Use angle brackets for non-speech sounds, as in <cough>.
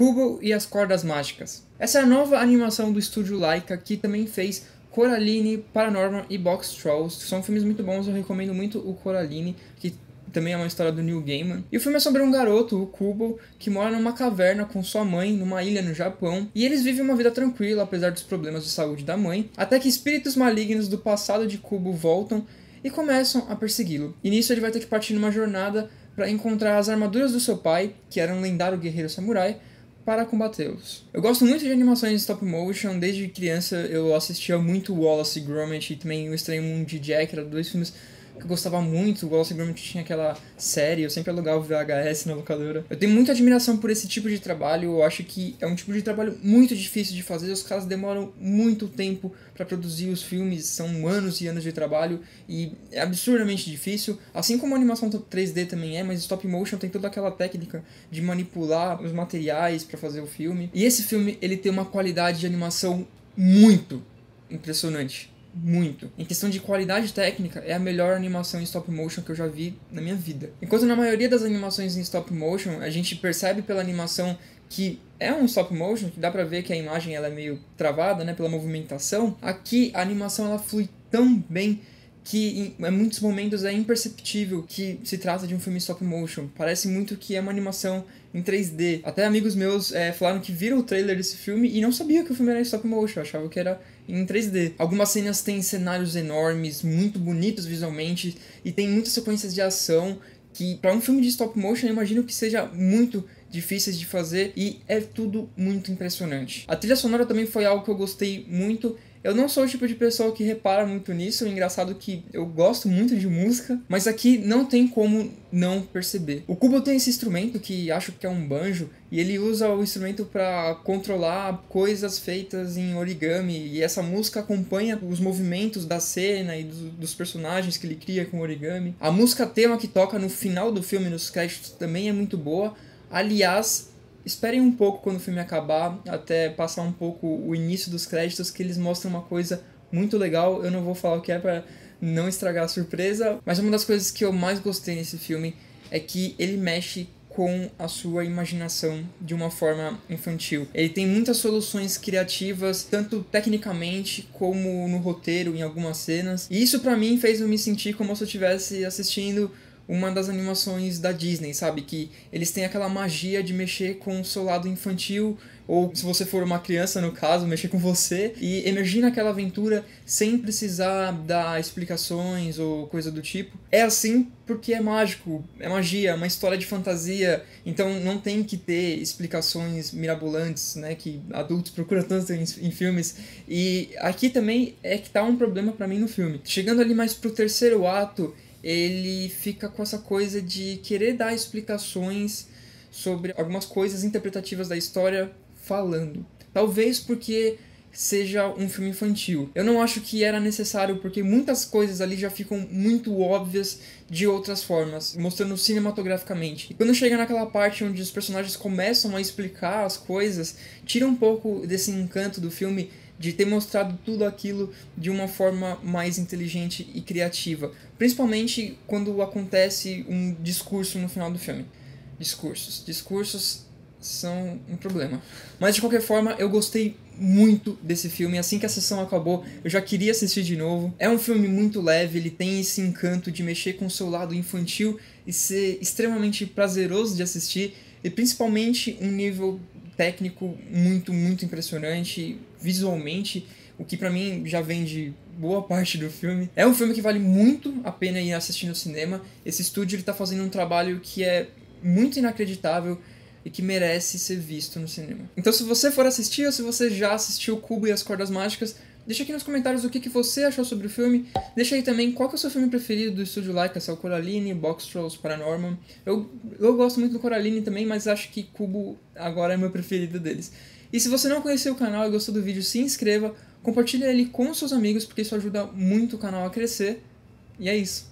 Kubo e as Cordas Mágicas. Essa é a nova animação do estúdio Laika, que também fez Coraline, Paranormal e Box Trolls. São filmes muito bons, eu recomendo muito o Coraline, que também é uma história do Neil Gaiman. E o filme é sobre um garoto, o Kubo, que mora numa caverna com sua mãe, numa ilha no Japão, e eles vivem uma vida tranquila, apesar dos problemas de saúde da mãe, até que espíritos malignos do passado de Kubo voltam e começam a persegui-lo. E nisso ele vai ter que partir numa jornada para encontrar as armaduras do seu pai, que era um lendário guerreiro samurai, para combatê-los. Eu gosto muito de animações de stop motion, desde criança eu assistia muito Wallace e Gromit e também O Estranho Mundo de Jack, eram dois filmes que eu gostava muito. O Wallace Gromit tinha aquela série, eu sempre alugava o VHS na locadora. Eu tenho muita admiração por esse tipo de trabalho, eu acho que é um tipo de trabalho muito difícil de fazer, os caras demoram muito tempo para produzir os filmes, são anos e anos de trabalho e é absurdamente difícil. Assim como a animação 3D também é, mas stop motion tem toda aquela técnica de manipular os materiais para fazer o filme. E esse filme, ele tem uma qualidade de animação muito impressionante muito. Em questão de qualidade técnica, é a melhor animação em stop motion que eu já vi na minha vida. Enquanto na maioria das animações em stop motion, a gente percebe pela animação que é um stop motion, que dá pra ver que a imagem ela é meio travada, né, pela movimentação, aqui a animação ela flui tão bem que em, muitos momentos é imperceptível que se trata de um filme stop motion. Parece muito que é uma animação em 3D. Até amigos meus é, falaram que viram o trailer desse filme e não sabiam que o filme era stop motion, achavam que era em 3D. Algumas cenas têm cenários enormes, muito bonitos visualmente, e tem muitas sequências de ação que, para um filme de stop motion, eu imagino que seja muito difíceis de fazer e é tudo muito impressionante. A trilha sonora também foi algo que eu gostei muito. Eu não sou o tipo de pessoa que repara muito nisso, é engraçado que eu gosto muito de música, mas aqui não tem como não perceber. O Kubo tem esse instrumento que acho que é um banjo e ele usa o instrumento para controlar coisas feitas em origami e essa música acompanha os movimentos da cena e do, dos personagens que ele cria com origami. A música tema que toca no final do filme nos créditos também é muito boa. Aliás, esperem um pouco quando o filme acabar, até passar um pouco o início dos créditos, que eles mostram uma coisa muito legal. Eu não vou falar o que é para não estragar a surpresa, mas uma das coisas que eu mais gostei nesse filme é que ele mexe com a sua imaginação de uma forma infantil. Ele tem muitas soluções criativas, tanto tecnicamente como no roteiro, em algumas cenas. E isso para mim fez eu me sentir como se eu estivesse assistindo uma das animações da Disney, sabe? Que eles têm aquela magia de mexer com o seu lado infantil, ou se você for uma criança, no caso, mexer com você, e emergir naquela aventura sem precisar dar explicações ou coisa do tipo. É assim porque é mágico, é magia, é uma história de fantasia, então não tem que ter explicações mirabolantes, né? Que adultos <laughs> procuram tanto em, em filmes. E aqui também é que tá um problema para mim no filme. Chegando ali mais pro terceiro ato, ele fica com essa coisa de querer dar explicações sobre algumas coisas interpretativas da história falando. Talvez porque seja um filme infantil. Eu não acho que era necessário, porque muitas coisas ali já ficam muito óbvias de outras formas, mostrando cinematograficamente. E quando chega naquela parte onde os personagens começam a explicar as coisas, tira um pouco desse encanto do filme de ter mostrado tudo aquilo de uma forma mais inteligente e criativa, principalmente quando acontece um discurso no final do filme. Discursos, discursos são um problema. Mas de qualquer forma, eu gostei muito desse filme. Assim que a sessão acabou, eu já queria assistir de novo. É um filme muito leve, ele tem esse encanto de mexer com o seu lado infantil e ser extremamente prazeroso de assistir e principalmente um nível técnico muito, muito impressionante visualmente, o que para mim já vem de boa parte do filme. É um filme que vale muito a pena ir assistir no cinema. Esse estúdio ele tá fazendo um trabalho que é muito inacreditável e que merece ser visto no cinema. Então, se você for assistir ou se você já assistiu Cubo e as Cordas Mágicas, Deixa aqui nos comentários o que, que você achou sobre o filme. Deixa aí também qual é o seu filme preferido do estúdio Laika, se é o Coraline, Box Trolls, Paranorman. Eu, eu gosto muito do Coraline também, mas acho que Cubo agora é meu preferido deles. E se você não conheceu o canal e gostou do vídeo, se inscreva, compartilhe ele com seus amigos, porque isso ajuda muito o canal a crescer. E é isso.